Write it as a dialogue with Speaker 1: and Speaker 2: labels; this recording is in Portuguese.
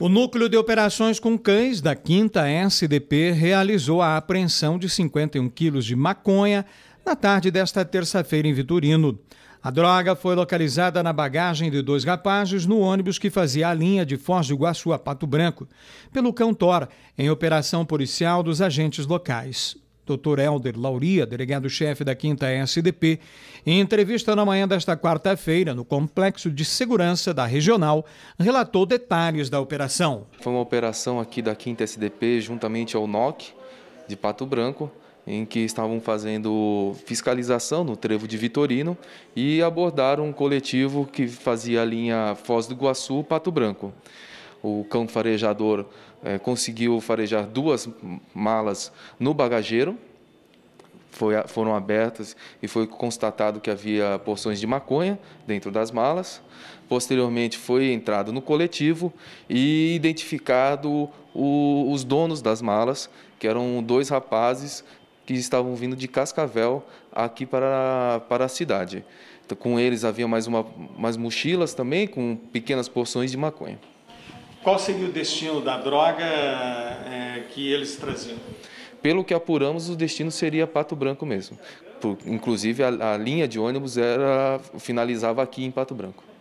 Speaker 1: O Núcleo de Operações com Cães da 5 SDP realizou a apreensão de 51 quilos de maconha na tarde desta terça-feira em Vitorino. A droga foi localizada na bagagem de dois rapazes no ônibus que fazia a linha de Foz do Iguaçu a Pato Branco, pelo cão Tora, em operação policial dos agentes locais. Dr. Helder Lauria, delegado-chefe da 5 SDP, em entrevista na manhã desta quarta-feira no Complexo de Segurança da Regional, relatou detalhes da operação.
Speaker 2: Foi uma operação aqui da 5 SDP juntamente ao NOC de Pato Branco, em que estavam fazendo fiscalização no trevo de Vitorino e abordaram um coletivo que fazia a linha Foz do Iguaçu-Pato Branco o cão farejador é, conseguiu farejar duas malas no bagageiro, foi, foram abertas e foi constatado que havia porções de maconha dentro das malas. Posteriormente, foi entrado no coletivo e identificado o, os donos das malas, que eram dois rapazes que estavam vindo de Cascavel aqui para, para a cidade. Então, com eles havia mais, uma, mais mochilas também, com pequenas porções de maconha.
Speaker 3: Qual seria o destino da droga é, que eles traziam?
Speaker 2: Pelo que apuramos, o destino seria Pato Branco mesmo. Por, inclusive, a, a linha de ônibus era finalizava aqui em Pato Branco.